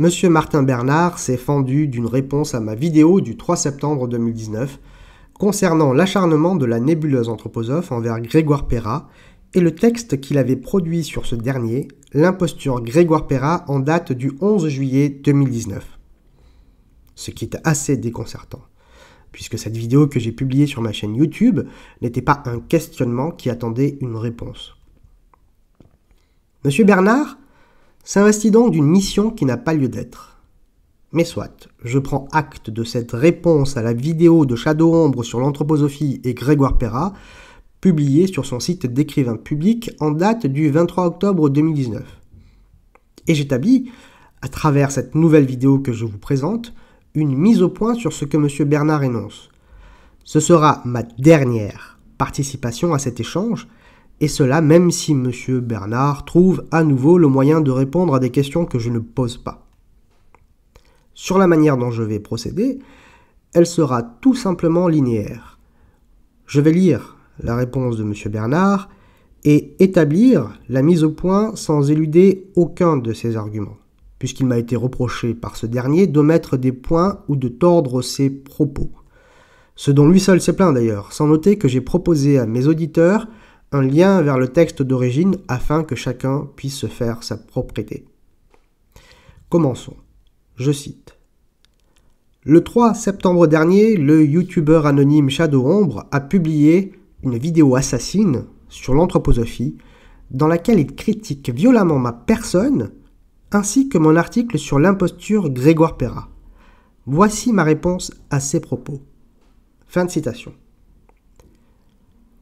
Monsieur Martin Bernard s'est fendu d'une réponse à ma vidéo du 3 septembre 2019 concernant l'acharnement de la nébuleuse anthroposophe envers Grégoire Perra et le texte qu'il avait produit sur ce dernier, l'imposture Grégoire Perra en date du 11 juillet 2019. Ce qui est assez déconcertant, puisque cette vidéo que j'ai publiée sur ma chaîne YouTube n'était pas un questionnement qui attendait une réponse. Monsieur Bernard s'investit donc d'une mission qui n'a pas lieu d'être. Mais soit, je prends acte de cette réponse à la vidéo de Shadow Ombre sur l'anthroposophie et Grégoire Perra, publiée sur son site d'écrivain public en date du 23 octobre 2019. Et j'établis, à travers cette nouvelle vidéo que je vous présente, une mise au point sur ce que M. Bernard énonce. Ce sera ma dernière participation à cet échange, et cela même si M. Bernard trouve à nouveau le moyen de répondre à des questions que je ne pose pas. Sur la manière dont je vais procéder, elle sera tout simplement linéaire. Je vais lire la réponse de M. Bernard et établir la mise au point sans éluder aucun de ses arguments, puisqu'il m'a été reproché par ce dernier d'omettre des points ou de tordre ses propos. Ce dont lui seul s'est plaint d'ailleurs, sans noter que j'ai proposé à mes auditeurs un lien vers le texte d'origine afin que chacun puisse se faire sa propre Commençons. Je cite. Le 3 septembre dernier, le youtubeur anonyme Shadow Ombre a publié une vidéo assassine sur l'anthroposophie dans laquelle il critique violemment ma personne ainsi que mon article sur l'imposture Grégoire Perra. Voici ma réponse à ses propos. Fin de citation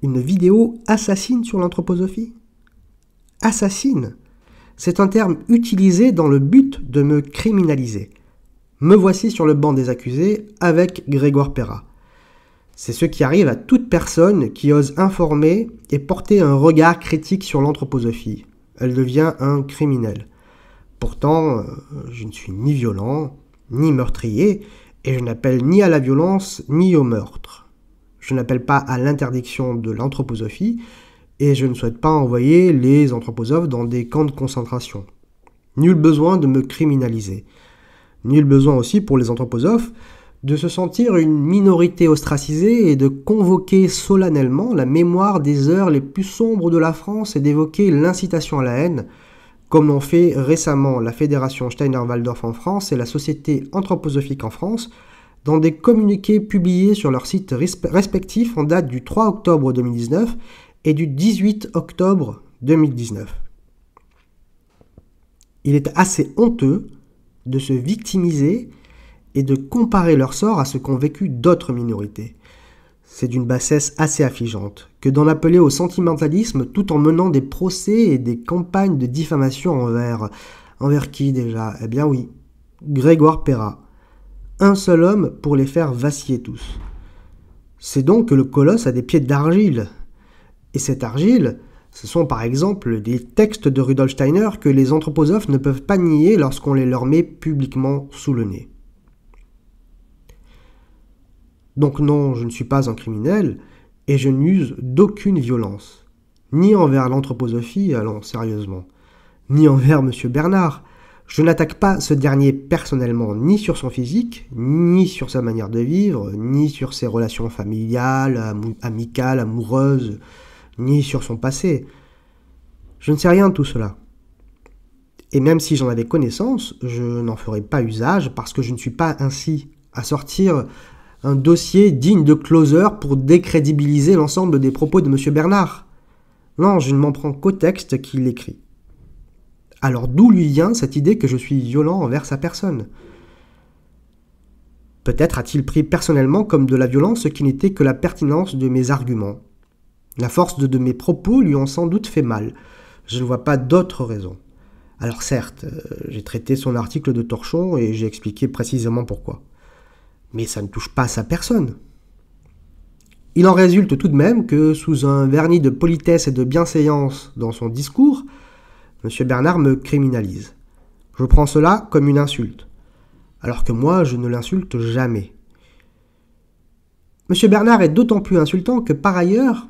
une vidéo assassine sur l'anthroposophie Assassine C'est un terme utilisé dans le but de me criminaliser. Me voici sur le banc des accusés avec Grégoire Perra. C'est ce qui arrive à toute personne qui ose informer et porter un regard critique sur l'anthroposophie. Elle devient un criminel. Pourtant, euh, je ne suis ni violent, ni meurtrier, et je n'appelle ni à la violence, ni au meurtre. Je n'appelle pas à l'interdiction de l'anthroposophie et je ne souhaite pas envoyer les anthroposophes dans des camps de concentration. Nul besoin de me criminaliser. Nul besoin aussi pour les anthroposophes de se sentir une minorité ostracisée et de convoquer solennellement la mémoire des heures les plus sombres de la France et d'évoquer l'incitation à la haine, comme l'ont fait récemment la Fédération Steiner-Waldorf en France et la Société anthroposophique en France, dans des communiqués publiés sur leurs sites respectifs en date du 3 octobre 2019 et du 18 octobre 2019. Il est assez honteux de se victimiser et de comparer leur sort à ce qu'ont vécu d'autres minorités. C'est d'une bassesse assez affligeante que d'en appeler au sentimentalisme tout en menant des procès et des campagnes de diffamation envers... Envers qui déjà Eh bien oui, Grégoire Perra, un seul homme pour les faire vaciller tous. C'est donc que le colosse a des pieds d'argile. Et cette argile, ce sont par exemple des textes de Rudolf Steiner que les anthroposophes ne peuvent pas nier lorsqu'on les leur met publiquement sous le nez. Donc non, je ne suis pas un criminel et je n'use d'aucune violence, ni envers l'anthroposophie, allons sérieusement, ni envers M. Bernard, je n'attaque pas ce dernier personnellement, ni sur son physique, ni sur sa manière de vivre, ni sur ses relations familiales, amicales, amoureuses, ni sur son passé. Je ne sais rien de tout cela. Et même si j'en avais connaissance, je n'en ferai pas usage parce que je ne suis pas ainsi à sortir un dossier digne de closer pour décrédibiliser l'ensemble des propos de M. Bernard. Non, je ne m'en prends qu'au texte qu'il écrit. Alors d'où lui vient cette idée que je suis violent envers sa personne Peut-être a-t-il pris personnellement comme de la violence ce qui n'était que la pertinence de mes arguments. La force de, mes propos lui ont sans doute fait mal. Je ne vois pas d'autre raison. Alors certes, euh, j'ai traité son article de torchon et j'ai expliqué précisément pourquoi. Mais ça ne touche pas à sa personne. Il en résulte tout de même que, sous un vernis de politesse et de bienséance dans son discours, Monsieur Bernard me criminalise. Je prends cela comme une insulte, alors que moi, je ne l'insulte jamais. Monsieur Bernard est d'autant plus insultant que par ailleurs,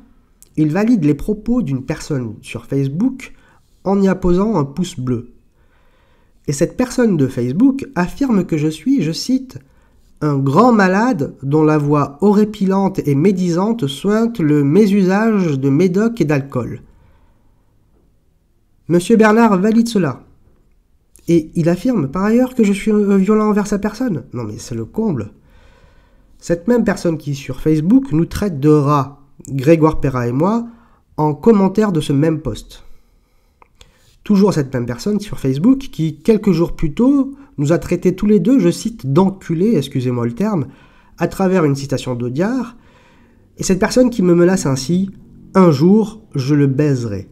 il valide les propos d'une personne sur Facebook en y apposant un pouce bleu. Et cette personne de Facebook affirme que je suis, je cite, un grand malade dont la voix horripilante et médisante sointe le mésusage de médoc et d'alcool. Monsieur Bernard valide cela. Et il affirme par ailleurs que je suis euh, violent envers sa personne. Non mais c'est le comble. Cette même personne qui sur Facebook nous traite de rats, Grégoire Perra et moi, en commentaire de ce même post. Toujours cette même personne sur Facebook qui, quelques jours plus tôt, nous a traités tous les deux, je cite, d'enculé, excusez-moi le terme, à travers une citation d'Audiard, et cette personne qui me menace ainsi, un jour, je le baiserai.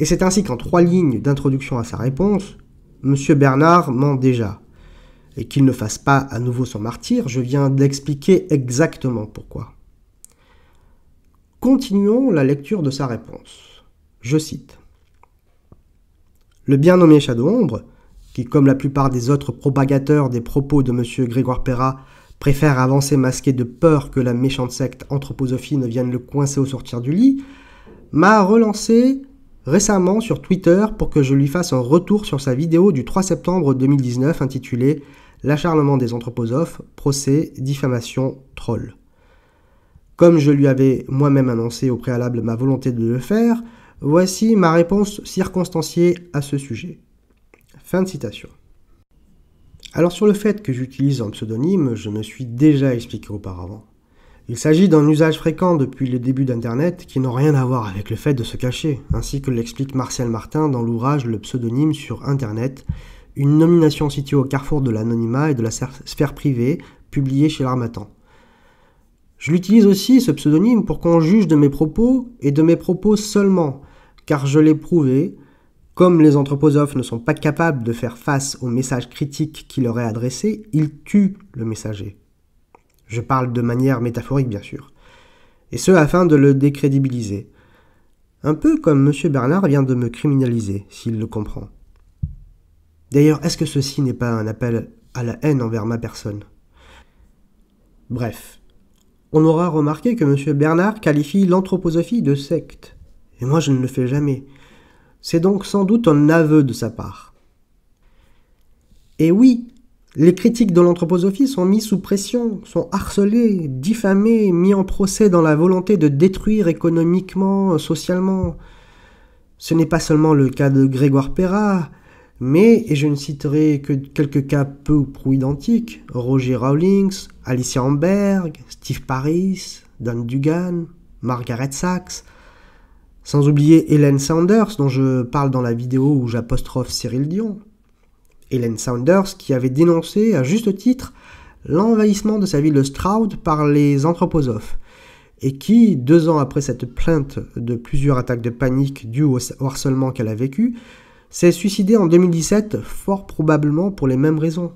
Et c'est ainsi qu'en trois lignes d'introduction à sa réponse, M. Bernard ment déjà. Et qu'il ne fasse pas à nouveau son martyr, je viens d'expliquer exactement pourquoi. Continuons la lecture de sa réponse. Je cite. Le bien nommé Shadow Ombre, qui comme la plupart des autres propagateurs des propos de M. Grégoire Perra préfère avancer masqué de peur que la méchante secte anthroposophie ne vienne le coincer au sortir du lit, m'a relancé récemment sur Twitter pour que je lui fasse un retour sur sa vidéo du 3 septembre 2019 intitulée L'acharnement des anthroposophes, procès, diffamation, troll. Comme je lui avais moi-même annoncé au préalable ma volonté de le faire, voici ma réponse circonstanciée à ce sujet. Fin de citation. Alors sur le fait que j'utilise un pseudonyme, je me suis déjà expliqué auparavant. Il s'agit d'un usage fréquent depuis le début d'Internet qui n'a rien à voir avec le fait de se cacher, ainsi que l'explique Marcel Martin dans l'ouvrage Le pseudonyme sur Internet, une nomination située au carrefour de l'anonymat et de la sphère privée, publiée chez l'Armatan. Je l'utilise aussi, ce pseudonyme, pour qu'on juge de mes propos et de mes propos seulement, car je l'ai prouvé, comme les anthroposophes ne sont pas capables de faire face au message critique qui leur est adressé, ils tuent le messager. Je parle de manière métaphorique, bien sûr. Et ce, afin de le décrédibiliser. Un peu comme M. Bernard vient de me criminaliser, s'il le comprend. D'ailleurs, est-ce que ceci n'est pas un appel à la haine envers ma personne Bref, on aura remarqué que M. Bernard qualifie l'anthroposophie de secte, et moi je ne le fais jamais. C'est donc sans doute un aveu de sa part. Et oui, les critiques de l'anthroposophie sont mis sous pression, sont harcelés, diffamés, mis en procès dans la volonté de détruire économiquement, socialement. Ce n'est pas seulement le cas de Grégoire Perra, mais, et je ne citerai que quelques cas peu ou prou identiques, Roger Rawlings, Alicia Amberg, Steve Paris, Dan Dugan, Margaret Sachs, sans oublier Hélène Sanders, dont je parle dans la vidéo où j'apostrophe Cyril Dion. Helen Saunders, qui avait dénoncé à juste titre l'envahissement de sa ville de Stroud par les anthroposophes, et qui, deux ans après cette plainte de plusieurs attaques de panique dues au harcèlement qu'elle a vécu, s'est suicidée en 2017, fort probablement pour les mêmes raisons.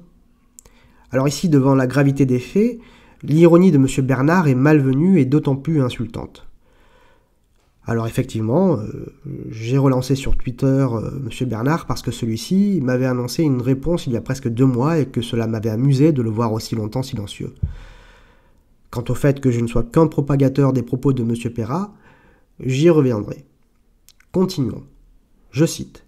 Alors ici, devant la gravité des faits, l'ironie de M. Bernard est malvenue et d'autant plus insultante. Alors effectivement, euh, j'ai relancé sur Twitter M. Euh, Monsieur Bernard parce que celui-ci m'avait annoncé une réponse il y a presque deux mois et que cela m'avait amusé de le voir aussi longtemps silencieux. Quant au fait que je ne sois qu'un propagateur des propos de Monsieur Perra, j'y reviendrai. Continuons. Je cite.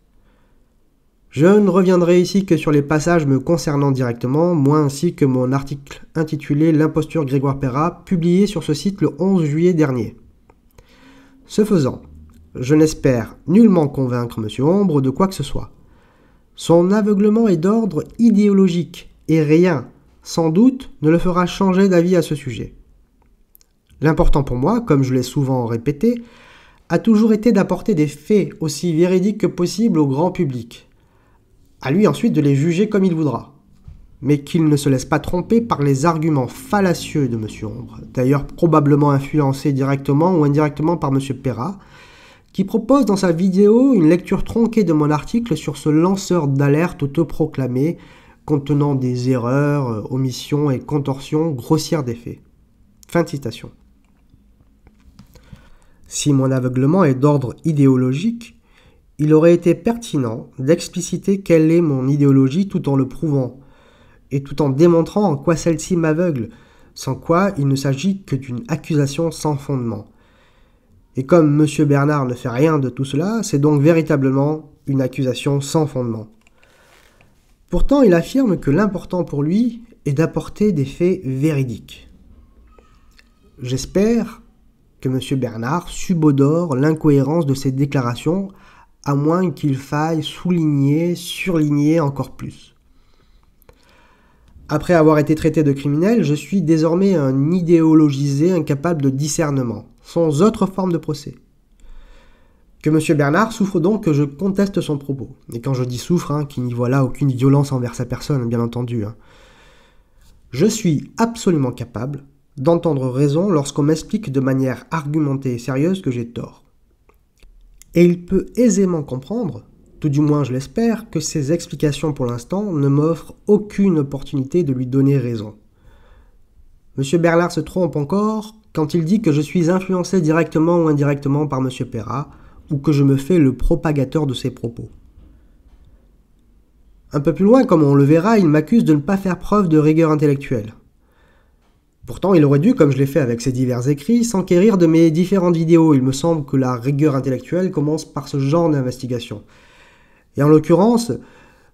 Je ne reviendrai ici que sur les passages me concernant directement, moi ainsi que mon article intitulé L'imposture Grégoire Perra, publié sur ce site le 11 juillet dernier. Ce faisant, je n'espère nullement convaincre M. Ombre de quoi que ce soit. Son aveuglement est d'ordre idéologique, et rien, sans doute, ne le fera changer d'avis à ce sujet. L'important pour moi, comme je l'ai souvent répété, a toujours été d'apporter des faits aussi véridiques que possible au grand public. À lui ensuite de les juger comme il voudra mais qu'il ne se laisse pas tromper par les arguments fallacieux de M. Ombre, d'ailleurs probablement influencé directement ou indirectement par M. Perra, qui propose dans sa vidéo une lecture tronquée de mon article sur ce lanceur d'alerte autoproclamé contenant des erreurs, euh, omissions et contorsions grossières des faits. Fin de citation. Si mon aveuglement est d'ordre idéologique, il aurait été pertinent d'expliciter quelle est mon idéologie tout en le prouvant, et tout en démontrant en quoi celle-ci m'aveugle, sans quoi il ne s'agit que d'une accusation sans fondement. Et comme M. Bernard ne fait rien de tout cela, c'est donc véritablement une accusation sans fondement. Pourtant, il affirme que l'important pour lui est d'apporter des faits véridiques. J'espère que M. Bernard subodore l'incohérence de ses déclarations, à moins qu'il faille souligner, surligner encore plus. Après avoir été traité de criminel, je suis désormais un idéologisé incapable de discernement, sans autre forme de procès. Que M. Bernard souffre donc que je conteste son propos. Et quand je dis souffre, hein, qui n'y voit là aucune violence envers sa personne, bien entendu. Hein. Je suis absolument capable d'entendre raison lorsqu'on m'explique de manière argumentée et sérieuse que j'ai tort. Et il peut aisément comprendre tout du moins je l'espère, que ces explications pour l'instant ne m'offrent aucune opportunité de lui donner raison. M. Bernard se trompe encore quand il dit que je suis influencé directement ou indirectement par M. Perra, ou que je me fais le propagateur de ses propos. Un peu plus loin, comme on le verra, il m'accuse de ne pas faire preuve de rigueur intellectuelle. Pourtant, il aurait dû, comme je l'ai fait avec ses divers écrits, s'enquérir de mes différentes vidéos. Il me semble que la rigueur intellectuelle commence par ce genre d'investigation. Et en l'occurrence,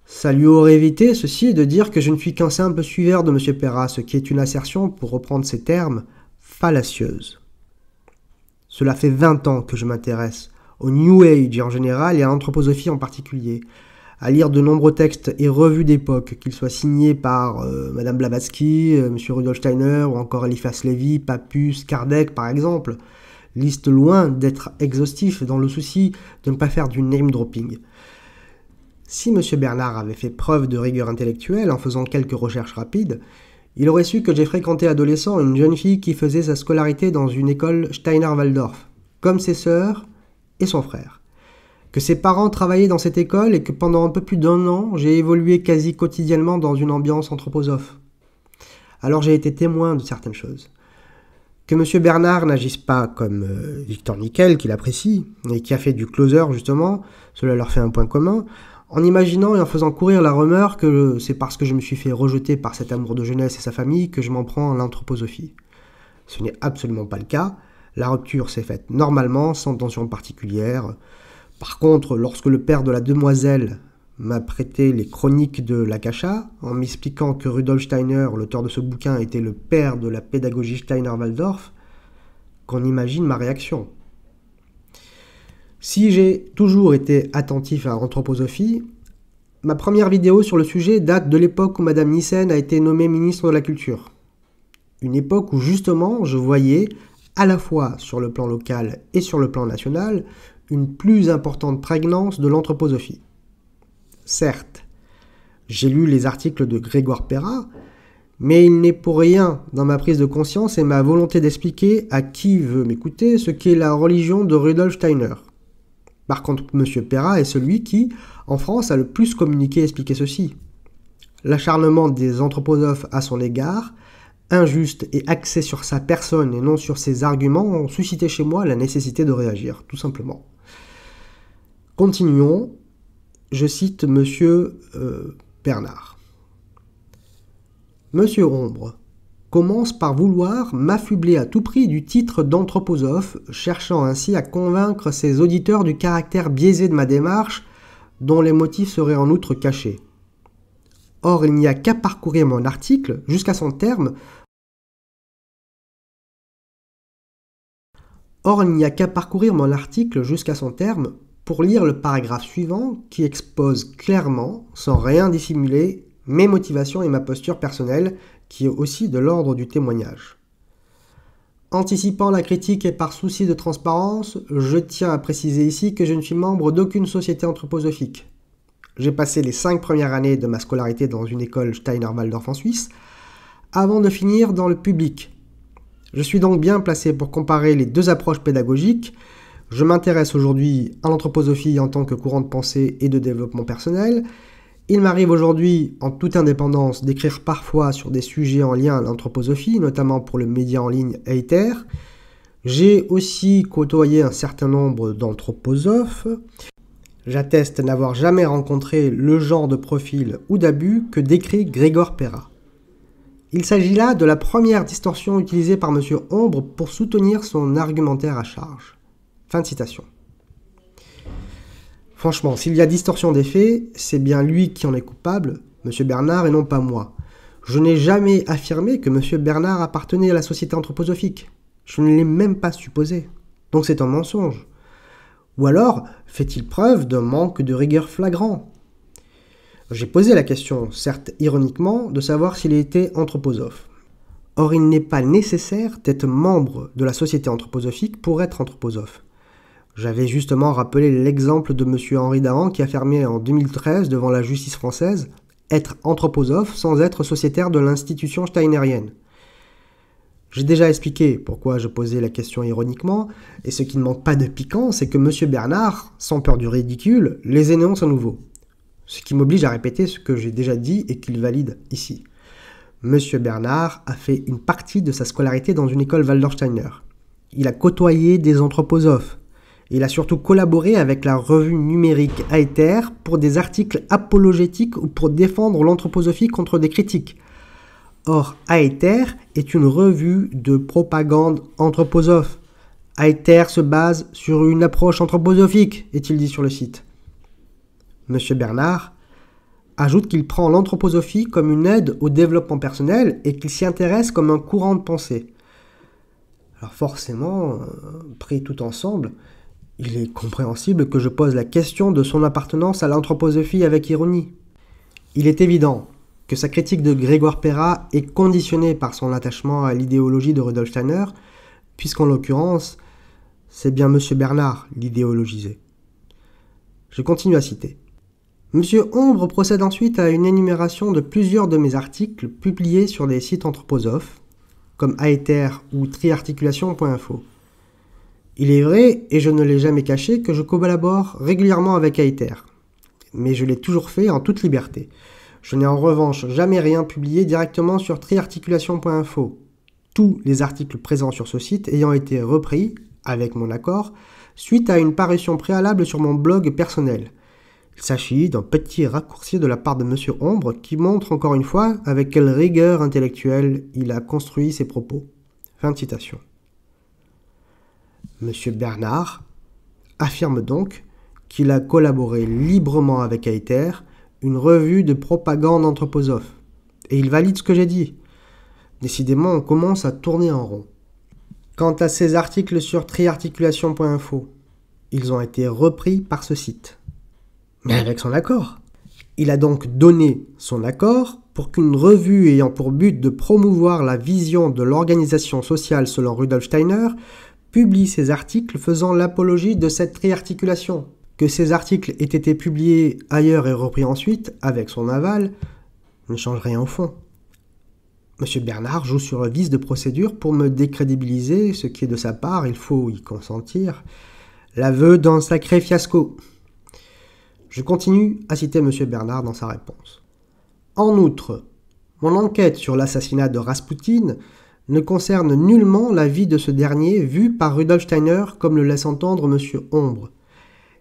ça lui aurait évité ceci de dire que je ne suis qu'un simple suiveur de M. Perra, ce qui est une assertion, pour reprendre ses termes, fallacieuse. Cela fait 20 ans que je m'intéresse au New Age en général et à l'anthroposophie en particulier, à lire de nombreux textes et revues d'époque, qu'ils soient signés par Mme euh, Madame Blavatsky, euh, M. Monsieur Rudolf Steiner ou encore Eliphas Lévy, Papus, Kardec par exemple. Liste loin d'être exhaustif dans le souci de ne pas faire du name dropping. Si M. Bernard avait fait preuve de rigueur intellectuelle en faisant quelques recherches rapides, il aurait su que j'ai fréquenté adolescent une jeune fille qui faisait sa scolarité dans une école Steiner-Waldorf, comme ses sœurs et son frère. Que ses parents travaillaient dans cette école et que pendant un peu plus d'un an, j'ai évolué quasi quotidiennement dans une ambiance anthroposophe. Alors j'ai été témoin de certaines choses. Que M. Bernard n'agisse pas comme euh, Victor Nickel, qu'il apprécie, et qui a fait du closer justement, cela leur fait un point commun, en imaginant et en faisant courir la rumeur que c'est parce que je me suis fait rejeter par cet amour de jeunesse et sa famille que je m'en prends à l'anthroposophie. Ce n'est absolument pas le cas. La rupture s'est faite normalement, sans tension particulière. Par contre, lorsque le père de la demoiselle m'a prêté les chroniques de l'Akasha, en m'expliquant que Rudolf Steiner, l'auteur de ce bouquin, était le père de la pédagogie Steiner-Waldorf, qu'on imagine ma réaction. Si j'ai toujours été attentif à l'anthroposophie, ma première vidéo sur le sujet date de l'époque où Madame Nissen a été nommée ministre de la Culture. Une époque où justement je voyais, à la fois sur le plan local et sur le plan national, une plus importante prégnance de l'anthroposophie. Certes, j'ai lu les articles de Grégoire Perra, mais il n'est pour rien dans ma prise de conscience et ma volonté d'expliquer à qui veut m'écouter ce qu'est la religion de Rudolf Steiner. Par contre, M. Perra est celui qui, en France, a le plus communiqué et expliqué ceci. L'acharnement des anthroposophes à son égard, injuste et axé sur sa personne et non sur ses arguments, ont suscité chez moi la nécessité de réagir, tout simplement. Continuons. Je cite M. Euh, Bernard. Monsieur Ombre, commence par vouloir m'affubler à tout prix du titre d'anthroposophe, cherchant ainsi à convaincre ses auditeurs du caractère biaisé de ma démarche, dont les motifs seraient en outre cachés. Or, il n'y a qu'à parcourir mon article jusqu'à son terme. Or, il n'y a qu'à parcourir mon article jusqu'à son terme pour lire le paragraphe suivant qui expose clairement, sans rien dissimuler, mes motivations et ma posture personnelle qui est aussi de l'ordre du témoignage. Anticipant la critique et par souci de transparence, je tiens à préciser ici que je ne suis membre d'aucune société anthroposophique. J'ai passé les cinq premières années de ma scolarité dans une école Steiner-Waldorf en Suisse, avant de finir dans le public. Je suis donc bien placé pour comparer les deux approches pédagogiques. Je m'intéresse aujourd'hui à l'anthroposophie en tant que courant de pensée et de développement personnel, il m'arrive aujourd'hui, en toute indépendance, d'écrire parfois sur des sujets en lien à l'anthroposophie, notamment pour le média en ligne Hater. J'ai aussi côtoyé un certain nombre d'anthroposophes. J'atteste n'avoir jamais rencontré le genre de profil ou d'abus que décrit Grégor Perra. Il s'agit là de la première distorsion utilisée par M. Ombre pour soutenir son argumentaire à charge. Fin de citation. Franchement, s'il y a distorsion des faits, c'est bien lui qui en est coupable, M. Bernard, et non pas moi. Je n'ai jamais affirmé que M. Bernard appartenait à la société anthroposophique. Je ne l'ai même pas supposé. Donc c'est un mensonge. Ou alors, fait-il preuve d'un manque de rigueur flagrant J'ai posé la question, certes ironiquement, de savoir s'il était anthroposophe. Or, il n'est pas nécessaire d'être membre de la société anthroposophique pour être anthroposophe. J'avais justement rappelé l'exemple de M. Henri Dahan qui affirmait en 2013 devant la justice française être anthroposophe sans être sociétaire de l'institution steinerienne. J'ai déjà expliqué pourquoi je posais la question ironiquement, et ce qui ne manque pas de piquant, c'est que M. Bernard, sans peur du ridicule, les énonce à nouveau. Ce qui m'oblige à répéter ce que j'ai déjà dit et qu'il valide ici. M. Bernard a fait une partie de sa scolarité dans une école Waldorsteiner. Il a côtoyé des anthroposophes, il a surtout collaboré avec la revue numérique Aether pour des articles apologétiques ou pour défendre l'anthroposophie contre des critiques. Or, Aether est une revue de propagande anthroposophe. Aether se base sur une approche anthroposophique, est-il dit sur le site. Monsieur Bernard ajoute qu'il prend l'anthroposophie comme une aide au développement personnel et qu'il s'y intéresse comme un courant de pensée. Alors forcément, euh, pris tout ensemble, il est compréhensible que je pose la question de son appartenance à l'anthroposophie avec ironie. Il est évident que sa critique de Grégoire Perra est conditionnée par son attachement à l'idéologie de Rudolf Steiner, puisqu'en l'occurrence, c'est bien M. Bernard l'idéologisé. Je continue à citer. M. Ombre procède ensuite à une énumération de plusieurs de mes articles publiés sur des sites anthroposophes, comme Aether ou triarticulation.info. Il est vrai, et je ne l'ai jamais caché, que je collabore régulièrement avec Aether. Mais je l'ai toujours fait en toute liberté. Je n'ai en revanche jamais rien publié directement sur triarticulation.info. Tous les articles présents sur ce site ayant été repris, avec mon accord, suite à une parution préalable sur mon blog personnel. Il s'agit d'un petit raccourci de la part de Monsieur Ombre qui montre encore une fois avec quelle rigueur intellectuelle il a construit ses propos. Fin de citation. M. Bernard, affirme donc qu'il a collaboré librement avec Aether, une revue de propagande anthroposophe. Et il valide ce que j'ai dit. Décidément, on commence à tourner en rond. Quant à ses articles sur triarticulation.info, ils ont été repris par ce site. Mais avec son accord. Il a donc donné son accord pour qu'une revue ayant pour but de promouvoir la vision de l'organisation sociale selon Rudolf Steiner publie ses articles faisant l'apologie de cette triarticulation. Que ces articles aient été publiés ailleurs et repris ensuite, avec son aval, ne change rien au fond. M. Bernard joue sur le vice de procédure pour me décrédibiliser, ce qui est de sa part, il faut y consentir, l'aveu d'un sacré fiasco. Je continue à citer M. Bernard dans sa réponse. En outre, mon enquête sur l'assassinat de Raspoutine ne concerne nullement la vie de ce dernier vue par Rudolf Steiner comme le laisse entendre M. Ombre.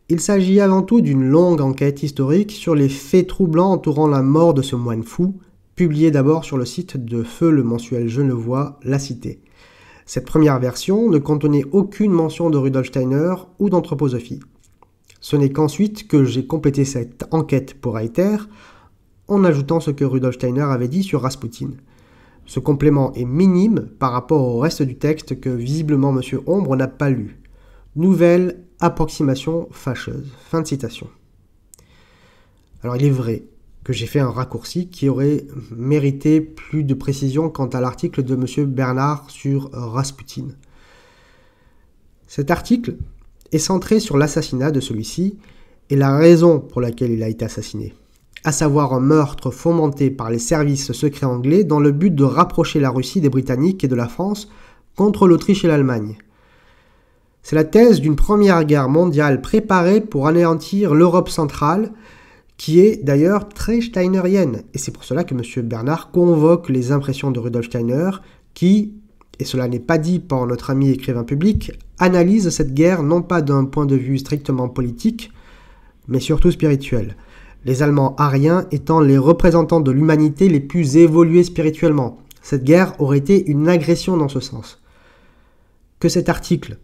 Il s'agit avant tout d'une longue enquête historique sur les faits troublants entourant la mort de ce moine fou, publiée d'abord sur le site de Feu le mensuel genevois La Cité. Cette première version ne contenait aucune mention de Rudolf Steiner ou d'anthroposophie. Ce n'est qu'ensuite que j'ai complété cette enquête pour Reiter en ajoutant ce que Rudolf Steiner avait dit sur Rasputin. Ce complément est minime par rapport au reste du texte que visiblement M. Ombre n'a pas lu. Nouvelle approximation fâcheuse. Fin de citation. Alors il est vrai que j'ai fait un raccourci qui aurait mérité plus de précision quant à l'article de M. Bernard sur Rasputin. Cet article est centré sur l'assassinat de celui-ci et la raison pour laquelle il a été assassiné à savoir un meurtre fomenté par les services secrets anglais dans le but de rapprocher la Russie des Britanniques et de la France contre l'Autriche et l'Allemagne. C'est la thèse d'une première guerre mondiale préparée pour anéantir l'Europe centrale, qui est d'ailleurs très steinerienne. Et c'est pour cela que M. Bernard convoque les impressions de Rudolf Steiner, qui, et cela n'est pas dit par notre ami écrivain public, analyse cette guerre non pas d'un point de vue strictement politique, mais surtout spirituel les Allemands ariens étant les représentants de l'humanité les plus évolués spirituellement. Cette guerre aurait été une agression dans ce sens. Que cet article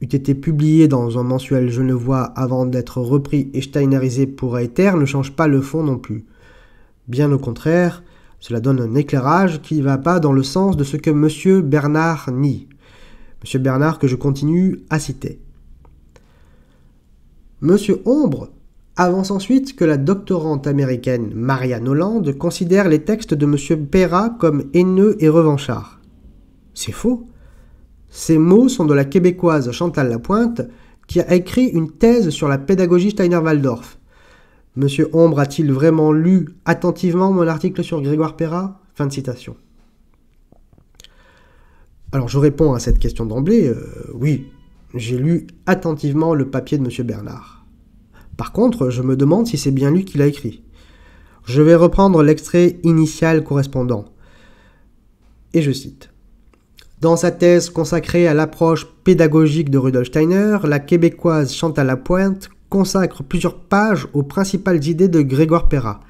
eût été publié dans un mensuel genevois avant d'être repris et steinerisé pour Aether ne change pas le fond non plus. Bien au contraire, cela donne un éclairage qui ne va pas dans le sens de ce que M. Bernard nie. M. Bernard que je continue à citer. Monsieur Ombre avance ensuite que la doctorante américaine Maria Hollande considère les textes de M. Perra comme haineux et revanchards. C'est faux. Ces mots sont de la québécoise Chantal Lapointe qui a écrit une thèse sur la pédagogie Steiner-Waldorf. Monsieur Ombre a-t-il vraiment lu attentivement mon article sur Grégoire Perra Fin de citation. Alors je réponds à cette question d'emblée. Euh, oui, j'ai lu attentivement le papier de M. Bernard. Par contre, je me demande si c'est bien lui qui l'a écrit. Je vais reprendre l'extrait initial correspondant. Et je cite. Dans sa thèse consacrée à l'approche pédagogique de Rudolf Steiner, la québécoise Chantal Lapointe consacre plusieurs pages aux principales idées de Grégoire Perra.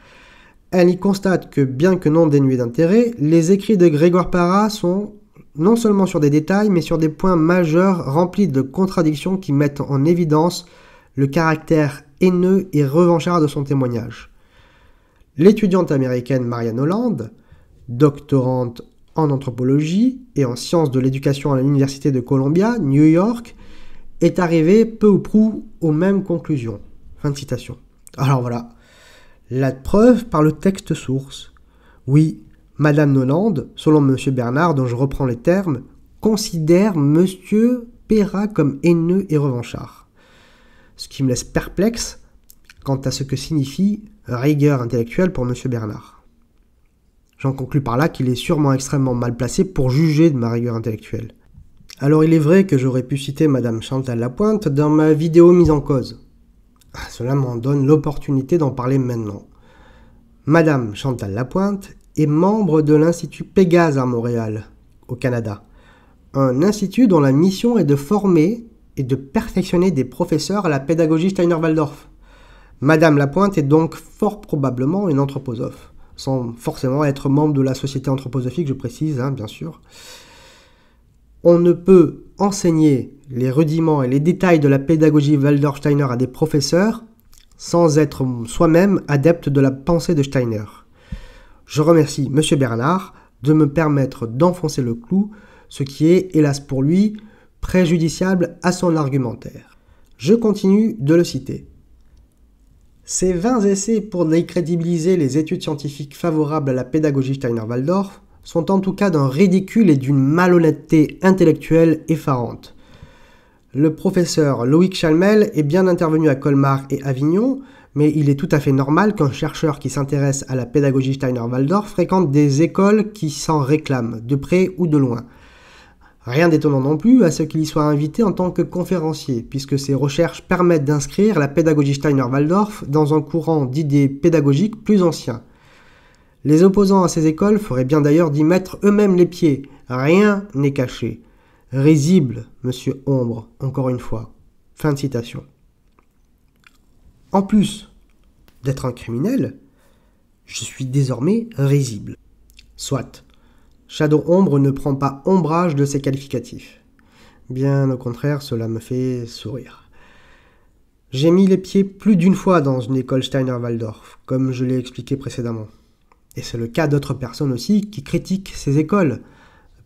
Elle y constate que, bien que non dénués d'intérêt, les écrits de Grégoire Perra sont non seulement sur des détails, mais sur des points majeurs remplis de contradictions qui mettent en évidence le caractère haineux et revanchard de son témoignage. L'étudiante américaine Marianne Hollande, doctorante en anthropologie et en sciences de l'éducation à l'Université de Columbia, New York, est arrivée peu ou prou aux mêmes conclusions. Fin de citation. Alors voilà, la preuve par le texte source. Oui, Madame Hollande, selon Monsieur Bernard, dont je reprends les termes, considère Monsieur Perra comme haineux et revanchard ce qui me laisse perplexe quant à ce que signifie rigueur intellectuelle pour M. Bernard. J'en conclus par là qu'il est sûrement extrêmement mal placé pour juger de ma rigueur intellectuelle. Alors il est vrai que j'aurais pu citer Madame Chantal Lapointe dans ma vidéo mise en cause. Ah, cela m'en donne l'opportunité d'en parler maintenant. Madame Chantal Lapointe est membre de l'Institut Pégase à Montréal, au Canada. Un institut dont la mission est de former et de perfectionner des professeurs à la pédagogie Steiner-Waldorf. Madame Lapointe est donc fort probablement une anthroposophe, sans forcément être membre de la société anthroposophique, je précise, hein, bien sûr. On ne peut enseigner les rudiments et les détails de la pédagogie Waldorf-Steiner à des professeurs sans être soi-même adepte de la pensée de Steiner. Je remercie M. Bernard de me permettre d'enfoncer le clou, ce qui est, hélas pour lui, préjudiciable à son argumentaire. Je continue de le citer. Ces 20 essais pour décrédibiliser les études scientifiques favorables à la pédagogie Steiner-Waldorf sont en tout cas d'un ridicule et d'une malhonnêteté intellectuelle effarante. Le professeur Loïc Chalmel est bien intervenu à Colmar et Avignon, mais il est tout à fait normal qu'un chercheur qui s'intéresse à la pédagogie Steiner-Waldorf fréquente des écoles qui s'en réclament, de près ou de loin. Rien d'étonnant non plus à ce qu'il y soit invité en tant que conférencier, puisque ses recherches permettent d'inscrire la pédagogie Steiner-Waldorf dans un courant d'idées pédagogiques plus anciens. Les opposants à ces écoles feraient bien d'ailleurs d'y mettre eux-mêmes les pieds. Rien n'est caché. Risible, monsieur Ombre, encore une fois. Fin de citation. En plus d'être un criminel, je suis désormais risible. Soit. Shadow Ombre ne prend pas ombrage de ses qualificatifs. Bien au contraire, cela me fait sourire. J'ai mis les pieds plus d'une fois dans une école Steiner-Waldorf, comme je l'ai expliqué précédemment. Et c'est le cas d'autres personnes aussi qui critiquent ces écoles.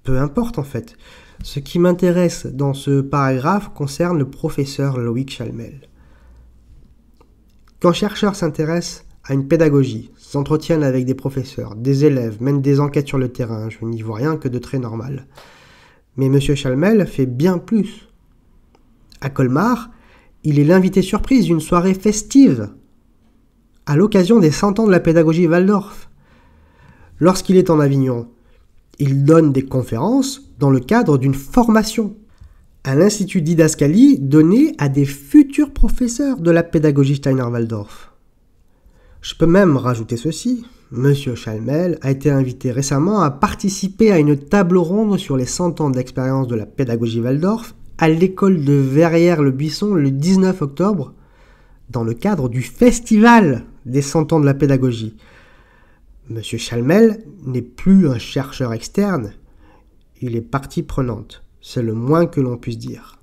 Peu importe en fait. Ce qui m'intéresse dans ce paragraphe concerne le professeur Loïc Chalmel. Quand chercheur s'intéresse à une pédagogie, entretiennent avec des professeurs, des élèves, mènent des enquêtes sur le terrain. Je n'y vois rien que de très normal. Mais M. Chalmel fait bien plus. À Colmar, il est l'invité surprise d'une soirée festive à l'occasion des 100 ans de la pédagogie Waldorf. Lorsqu'il est en Avignon, il donne des conférences dans le cadre d'une formation à l'Institut Didascalie donnée à des futurs professeurs de la pédagogie Steiner-Waldorf. Je peux même rajouter ceci. Monsieur Chalmel a été invité récemment à participer à une table ronde sur les 100 ans d'expérience de la pédagogie Waldorf à l'école de Verrières-le-Buisson le 19 octobre dans le cadre du Festival des 100 ans de la pédagogie. Monsieur Chalmel n'est plus un chercheur externe, il est partie prenante, c'est le moins que l'on puisse dire.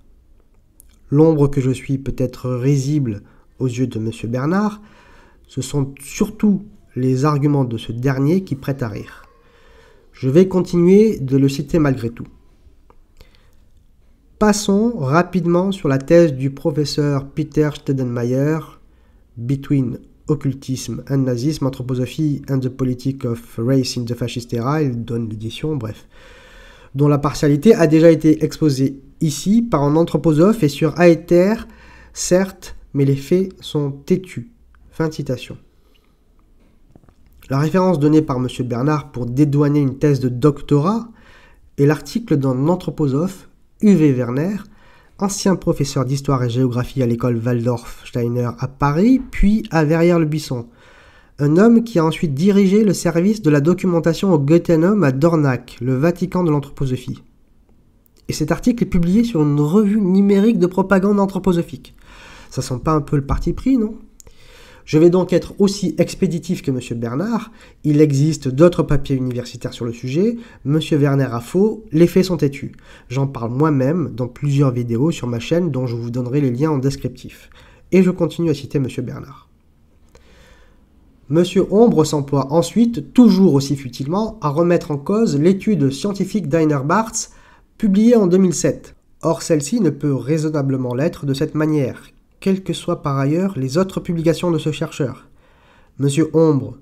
L'ombre que je suis peut être risible aux yeux de Monsieur Bernard, ce sont surtout les arguments de ce dernier qui prêtent à rire. Je vais continuer de le citer malgré tout. Passons rapidement sur la thèse du professeur Peter Stedenmayer, Between Occultism and Nazism, Anthroposophy and the Politics of Race in the Fascist Era, il donne l'édition, bref, dont la partialité a déjà été exposée ici par un anthroposophe et sur Aether, certes, mais les faits sont têtus citation. La référence donnée par M. Bernard pour dédouaner une thèse de doctorat est l'article d'un anthroposophe, UV Werner, ancien professeur d'histoire et géographie à l'école Waldorf-Steiner à Paris, puis à Verrières-le-Buisson. Un homme qui a ensuite dirigé le service de la documentation au Goethenum à Dornach, le Vatican de l'anthroposophie. Et cet article est publié sur une revue numérique de propagande anthroposophique. Ça sent pas un peu le parti pris, non je vais donc être aussi expéditif que M. Bernard. Il existe d'autres papiers universitaires sur le sujet. M. Werner a faux, les faits sont têtus. J'en parle moi-même dans plusieurs vidéos sur ma chaîne dont je vous donnerai les liens en descriptif. Et je continue à citer M. Bernard. M. Ombre s'emploie ensuite, toujours aussi futilement, à remettre en cause l'étude scientifique Barthes publiée en 2007. Or, celle-ci ne peut raisonnablement l'être de cette manière, quelles que soient par ailleurs les autres publications de ce chercheur. Monsieur Ombre,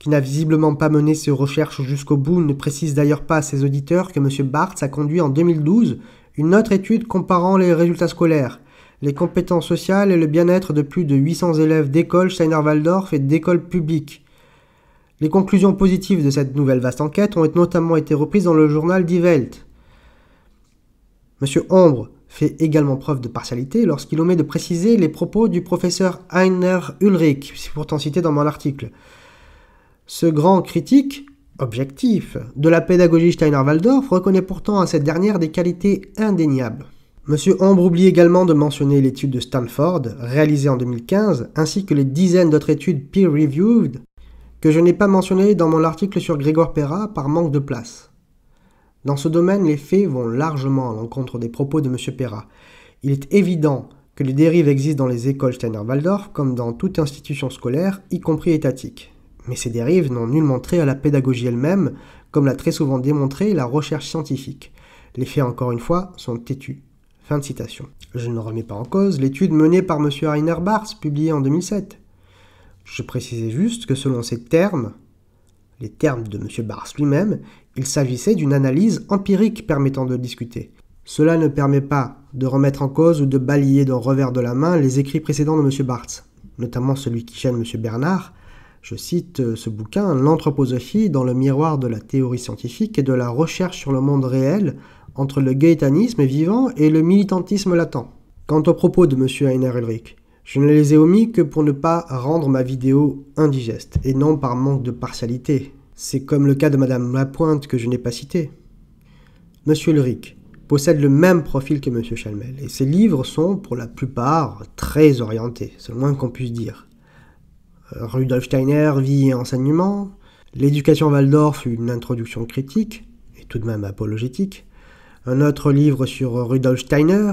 qui n'a visiblement pas mené ses recherches jusqu'au bout, ne précise d'ailleurs pas à ses auditeurs que M. Barthes a conduit en 2012 une autre étude comparant les résultats scolaires, les compétences sociales et le bien-être de plus de 800 élèves d'école Steiner-Waldorf et d'école publique. Les conclusions positives de cette nouvelle vaste enquête ont notamment été reprises dans le journal Die Welt. Monsieur Ombre fait également preuve de partialité lorsqu'il omet de préciser les propos du professeur Heiner Ulrich, pourtant cité dans mon article. Ce grand critique, objectif, de la pédagogie Steiner-Waldorf reconnaît pourtant à cette dernière des qualités indéniables. Monsieur Ombre oublie également de mentionner l'étude de Stanford, réalisée en 2015, ainsi que les dizaines d'autres études peer-reviewed que je n'ai pas mentionnées dans mon article sur Grégoire Perra par manque de place. Dans ce domaine, les faits vont largement à l'encontre des propos de M. Perra. Il est évident que les dérives existent dans les écoles Steiner-Waldorf comme dans toute institution scolaire, y compris étatique. Mais ces dérives n'ont nullement trait à la pédagogie elle-même, comme l'a très souvent démontré la recherche scientifique. Les faits, encore une fois, sont têtus. Fin de citation. Je ne remets pas en cause l'étude menée par M. Rainer Barthes, publiée en 2007. Je précisais juste que selon ces termes, les termes de M. Barthes lui-même, il s'agissait d'une analyse empirique permettant de discuter. Cela ne permet pas de remettre en cause ou de balayer d'un revers de la main les écrits précédents de M. Barthes, notamment celui qui chaîne M. Bernard. Je cite euh, ce bouquin L'anthroposophie dans le miroir de la théorie scientifique et de la recherche sur le monde réel entre le gaétanisme vivant et le militantisme latent. Quant aux propos de M. Heiner Ulrich, je ne les ai omis que pour ne pas rendre ma vidéo indigeste, et non par manque de partialité, c'est comme le cas de Madame Lapointe que je n'ai pas cité. Monsieur Ulrich possède le même profil que Monsieur Chalmel, et ses livres sont, pour la plupart, très orientés, c'est le moins qu'on puisse dire. Rudolf Steiner, Vie et enseignement, L'éducation Waldorf, une introduction critique, et tout de même apologétique, un autre livre sur Rudolf Steiner,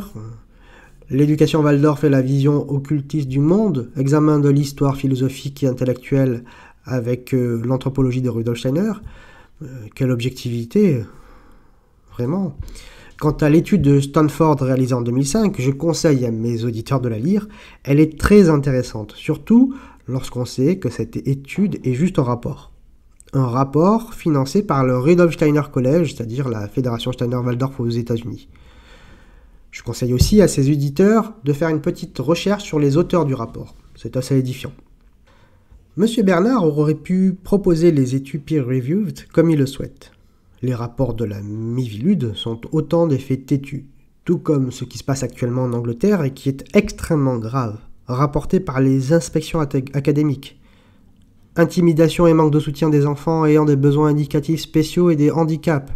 L'éducation Waldorf et la vision occultiste du monde, examen de l'histoire philosophique et intellectuelle avec euh, l'anthropologie de Rudolf Steiner. Euh, quelle objectivité, vraiment. Quant à l'étude de Stanford réalisée en 2005, je conseille à mes auditeurs de la lire. Elle est très intéressante, surtout lorsqu'on sait que cette étude est juste un rapport. Un rapport financé par le Rudolf Steiner College, c'est-à-dire la Fédération Steiner-Waldorf aux États-Unis. Je conseille aussi à ses auditeurs de faire une petite recherche sur les auteurs du rapport. C'est assez édifiant. M. Bernard aurait pu proposer les études peer-reviewed comme il le souhaite. Les rapports de la Mivilude sont autant d'effets têtus, tout comme ce qui se passe actuellement en Angleterre et qui est extrêmement grave, rapporté par les inspections académiques. Intimidation et manque de soutien des enfants ayant des besoins indicatifs spéciaux et des handicaps.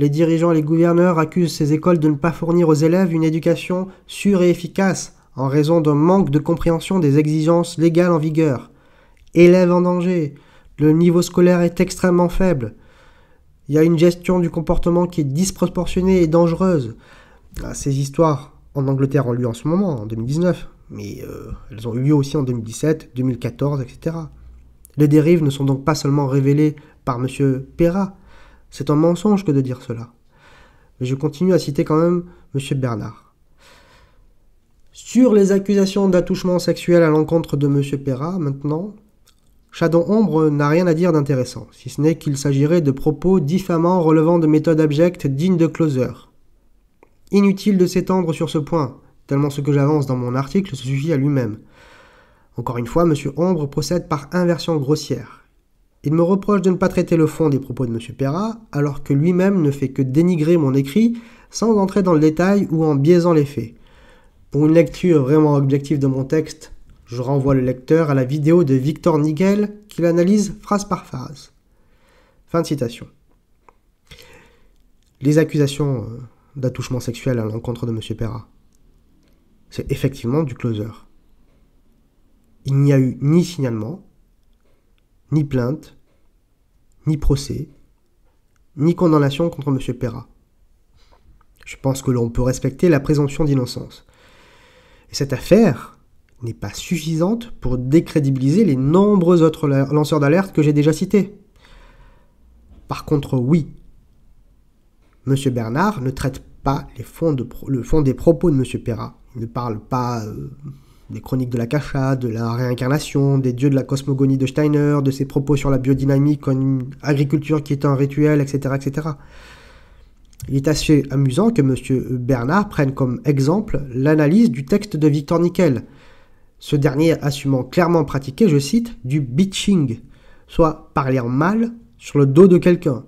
Les dirigeants et les gouverneurs accusent ces écoles de ne pas fournir aux élèves une éducation sûre et efficace en raison d'un manque de compréhension des exigences légales en vigueur élèves en danger, le niveau scolaire est extrêmement faible, il y a une gestion du comportement qui est disproportionnée et dangereuse. Ah, ces histoires en Angleterre ont lieu en ce moment, en 2019, mais euh, elles ont eu lieu aussi en 2017, 2014, etc. Les dérives ne sont donc pas seulement révélées par M. Perra. C'est un mensonge que de dire cela. Mais je continue à citer quand même M. Bernard. Sur les accusations d'attouchement sexuel à l'encontre de M. Perra, maintenant, Chadon Ombre n'a rien à dire d'intéressant, si ce n'est qu'il s'agirait de propos diffamants relevant de méthodes abjectes dignes de Closer. Inutile de s'étendre sur ce point, tellement ce que j'avance dans mon article se suffit à lui-même. Encore une fois, M. Ombre procède par inversion grossière. Il me reproche de ne pas traiter le fond des propos de M. Perra, alors que lui-même ne fait que dénigrer mon écrit sans entrer dans le détail ou en biaisant les faits. Pour une lecture vraiment objective de mon texte, je renvoie le lecteur à la vidéo de Victor Nigel qui l'analyse phrase par phrase. Fin de citation. Les accusations euh, d'attouchement sexuel à l'encontre de M. Perra, c'est effectivement du closer. Il n'y a eu ni signalement, ni plainte, ni procès, ni condamnation contre M. Perra. Je pense que l'on peut respecter la présomption d'innocence. Et cette affaire, n'est pas suffisante pour décrédibiliser les nombreux autres lanceurs d'alerte que j'ai déjà cités. Par contre, oui, M. Bernard ne traite pas les fonds le fond des propos de M. Perra. Il ne parle pas euh, des chroniques de la Cacha, de la réincarnation, des dieux de la cosmogonie de Steiner, de ses propos sur la biodynamique en une agriculture qui est un rituel, etc. etc. Il est assez amusant que M. Bernard prenne comme exemple l'analyse du texte de Victor Nickel, ce dernier assumant clairement pratiqué, je cite, du bitching, soit parler en mal sur le dos de quelqu'un.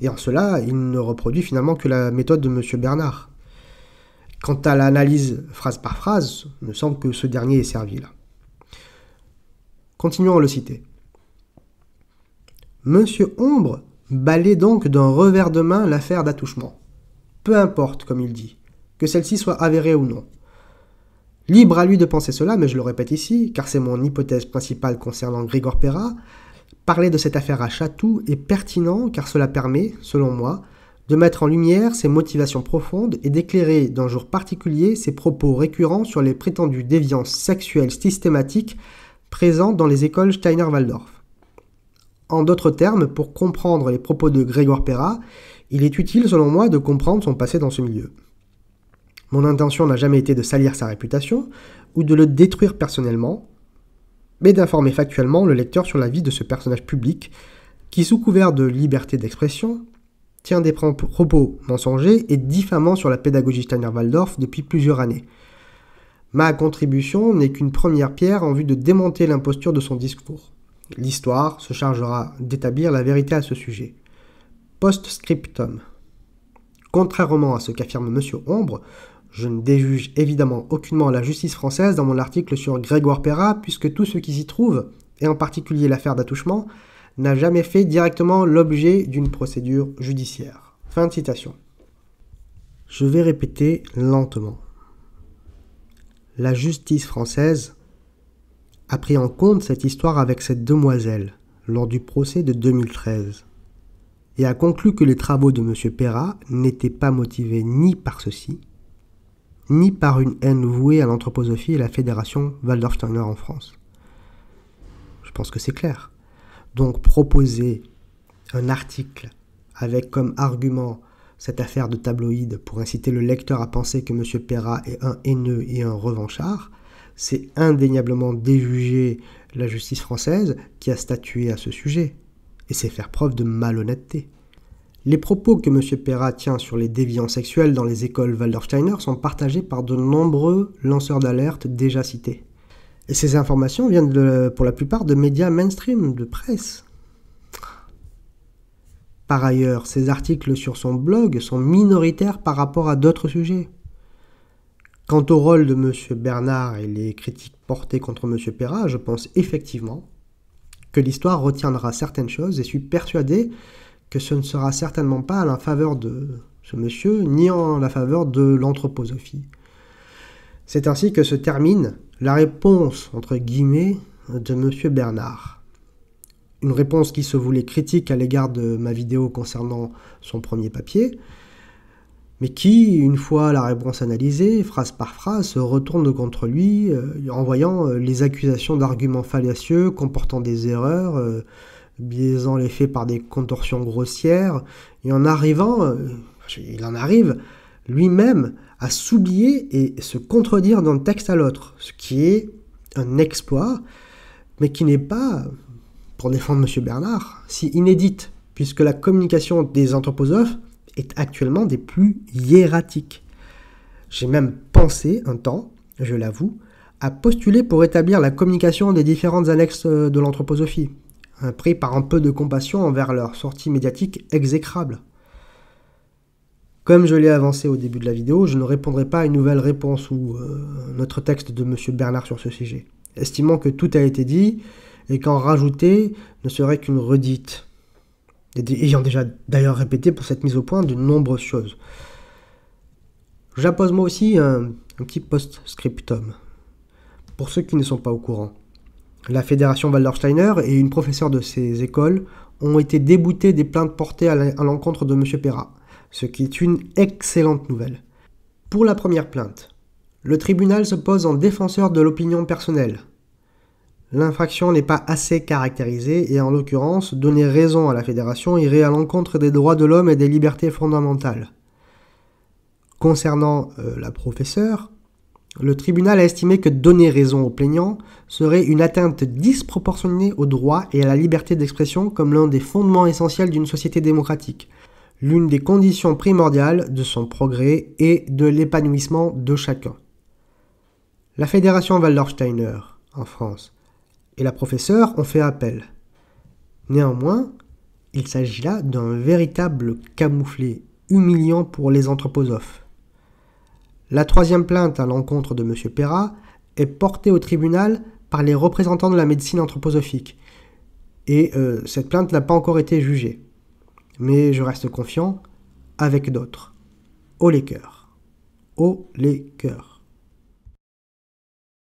Et en cela, il ne reproduit finalement que la méthode de M. Bernard. Quant à l'analyse phrase par phrase, il me semble que ce dernier est servi là. Continuons à le citer. Monsieur Ombre balait donc d'un revers de main l'affaire d'attouchement. Peu importe, comme il dit, que celle-ci soit avérée ou non. Libre à lui de penser cela, mais je le répète ici, car c'est mon hypothèse principale concernant Grégoire Perra, parler de cette affaire à Chatou est pertinent car cela permet, selon moi, de mettre en lumière ses motivations profondes et d'éclairer d'un jour particulier ses propos récurrents sur les prétendues déviances sexuelles systématiques présentes dans les écoles Steiner-Waldorf. En d'autres termes, pour comprendre les propos de Grégoire Perra, il est utile selon moi de comprendre son passé dans ce milieu. Mon intention n'a jamais été de salir sa réputation ou de le détruire personnellement, mais d'informer factuellement le lecteur sur la vie de ce personnage public qui, sous couvert de liberté d'expression, tient des propos mensongers et diffamants sur la pédagogie Steiner-Waldorf depuis plusieurs années. Ma contribution n'est qu'une première pierre en vue de démonter l'imposture de son discours. L'histoire se chargera d'établir la vérité à ce sujet. Post-scriptum. Contrairement à ce qu'affirme M. Ombre, je ne déjuge évidemment aucunement la justice française dans mon article sur Grégoire Perra, puisque tout ce qui s'y trouve, et en particulier l'affaire d'attouchement, n'a jamais fait directement l'objet d'une procédure judiciaire. Fin de citation. Je vais répéter lentement. La justice française a pris en compte cette histoire avec cette demoiselle lors du procès de 2013 et a conclu que les travaux de M. Perra n'étaient pas motivés ni par ceci, ni par une haine vouée à l'anthroposophie et la fédération waldorf Turner en France. Je pense que c'est clair. Donc proposer un article avec comme argument cette affaire de tabloïd pour inciter le lecteur à penser que M. Perra est un haineux et un revanchard, c'est indéniablement déjuger la justice française qui a statué à ce sujet. Et c'est faire preuve de malhonnêteté. Les propos que M. Perra tient sur les déviants sexuels dans les écoles Waldorf-Steiner sont partagés par de nombreux lanceurs d'alerte déjà cités. Et ces informations viennent pour la plupart de médias mainstream, de presse. Par ailleurs, ses articles sur son blog sont minoritaires par rapport à d'autres sujets. Quant au rôle de M. Bernard et les critiques portées contre M. Perra, je pense effectivement que l'histoire retiendra certaines choses et suis persuadé que ce ne sera certainement pas à la faveur de ce monsieur, ni en la faveur de l'anthroposophie. C'est ainsi que se termine la réponse, entre guillemets, de monsieur Bernard. Une réponse qui se voulait critique à l'égard de ma vidéo concernant son premier papier, mais qui, une fois la réponse analysée, phrase par phrase, se retourne contre lui euh, en voyant euh, les accusations d'arguments fallacieux comportant des erreurs, euh, biaisant les faits par des contorsions grossières, et en arrivant, euh, il en arrive lui-même à s'oublier et se contredire d'un texte à l'autre, ce qui est un exploit, mais qui n'est pas, pour défendre M. Bernard, si inédite, puisque la communication des anthroposophes est actuellement des plus hiératiques. J'ai même pensé un temps, je l'avoue, à postuler pour établir la communication des différentes annexes euh, de l'anthroposophie, pris par un peu de compassion envers leur sortie médiatique exécrable. Comme je l'ai avancé au début de la vidéo, je ne répondrai pas à une nouvelle réponse ou à euh, notre texte de M. Bernard sur ce sujet, estimant que tout a été dit et qu'en rajouter ne serait qu'une redite, ayant déjà d'ailleurs répété pour cette mise au point de nombreuses choses. J'appose moi aussi un petit post-scriptum, pour ceux qui ne sont pas au courant. La fédération Waldorsteiner et une professeure de ces écoles ont été déboutées des plaintes portées à l'encontre de M. Perra, ce qui est une excellente nouvelle. Pour la première plainte, le tribunal se pose en défenseur de l'opinion personnelle. L'infraction n'est pas assez caractérisée et en l'occurrence, donner raison à la fédération irait à l'encontre des droits de l'homme et des libertés fondamentales. Concernant euh, la professeure, le tribunal a estimé que donner raison aux plaignant serait une atteinte disproportionnée au droit et à la liberté d'expression comme l'un des fondements essentiels d'une société démocratique, l'une des conditions primordiales de son progrès et de l'épanouissement de chacun. La Fédération Waldorfsteiner, en France, et la professeure ont fait appel. Néanmoins, il s'agit là d'un véritable camouflet humiliant pour les anthroposophes. La troisième plainte à l'encontre de M. Perra est portée au tribunal par les représentants de la médecine anthroposophique. Et euh, cette plainte n'a pas encore été jugée. Mais je reste confiant avec d'autres. Oh les cœurs. Au les cœurs.